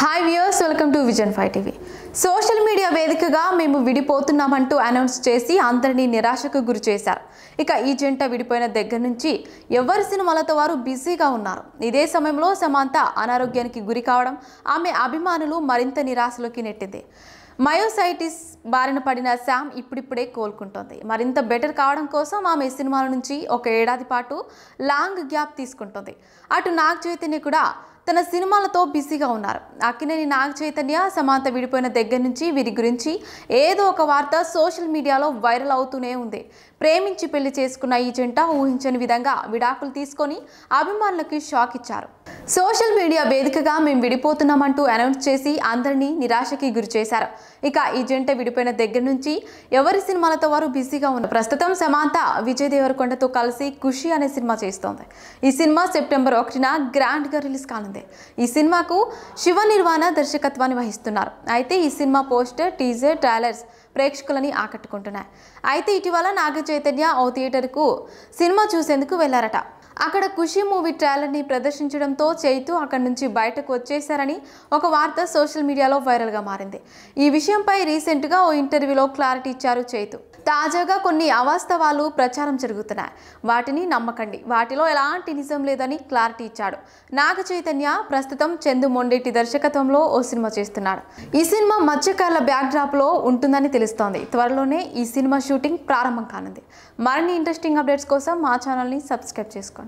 hi viewers welcome to vision five TV social media వేదికగా మేము విడిపోతున్నామంటూ announce చేసి అందరినీ నిరాశకు గురి చేశారు ఇక ఈ జంట విడిపోయిన దగ్గర నుంచి ఎవరి సినిమాలతో వారు బిజీగా ఉన్నారు ఇదే సమయంలో సమాంత అనారోగ్యానికి గురి కావడం ఆమె అభిమానులు మరింత నిరాశలోకి నెట్టింది మయోసైటిస్ బారిన పడిన శామ్ ఇప్పుడిప్పుడే కోలుకుంటోంది మరింత బెటర్ కావడం కోసం ఆమె సినిమాల నుంచి ఒక ఏడాది పాటు లాంగ్ గ్యాప్ తీసుకుంటుంది అటు నాగ్ చైతన్య కూడా తన సినిమాలతో బిజీగా ఉన్నారు అక్కినేని నాగ చైతన్య సమాంత విడిపోయిన దగ్గర నుంచి వీరి గురించి ఏదో ఒక వార్త సోషల్ మీడియాలో వైరల్ అవుతూనే ఉంది ప్రేమించి పెళ్లి చేసుకున్న ఈ జంట ఊహించని విధంగా విడాకులు తీసుకొని అభిమానులకి షాక్ ఇచ్చారు సోషల్ మీడియా వేదికగా మేము విడిపోతున్నామంటూ అనౌన్స్ చేసి అందరినీ నిరాశకి గురి చేశారు ఇక ఈ జంట విడిపోయిన దగ్గర నుంచి ఎవరి సినిమాలతో వారు బిజీగా ఉన్నారు ప్రస్తుతం సమాంత విజయ్ దేవరకొండతో కలిసి ఖుషి అనే సినిమా చేస్తోంది ఈ సినిమా సెప్టెంబర్ ఒకటిన గా రిలీజ్ కానుంది ఈ సినిమాకు శివ నిర్వాణ దర్శకత్వాన్ని వహిస్తున్నారు అయితే ఈ సినిమా పోస్టర్ టీజర్ ట్రైలర్స్ ప్రేక్షకులని ఆకట్టుకుంటున్నాయి అయితే ఇటీవల నాగ చైతన్య ఓ థియేటర్కు సినిమా చూసేందుకు వెళ్లారట అక్కడ ఖుషి మూవీ ట్రైలర్ని ప్రదర్శించడంతో చైతు అక్కడి నుంచి బయటకు వచ్చేశారని ఒక వార్త సోషల్ మీడియాలో వైరల్గా మారింది ఈ విషయంపై రీసెంట్గా ఓ ఇంటర్వ్యూలో క్లారిటీ ఇచ్చారు చైతు తాజాగా కొన్ని అవాస్తవాలు ప్రచారం జరుగుతున్నాయి వాటిని నమ్మకండి వాటిలో ఎలాంటి నిజం లేదని క్లారిటీ ఇచ్చాడు నాగ చైతన్య ప్రస్తుతం చందు మొండేటి దర్శకత్వంలో ఓ సినిమా చేస్తున్నాడు ఈ సినిమా మత్స్యకారుల బ్యాక్డ్రాప్లో ఉంటుందని తెలుస్తోంది త్వరలోనే ఈ సినిమా షూటింగ్ ప్రారంభం కానుంది మరిన్ని ఇంట్రెస్టింగ్ అప్డేట్స్ కోసం మా ఛానల్ని సబ్స్క్రైబ్ చేసుకోండి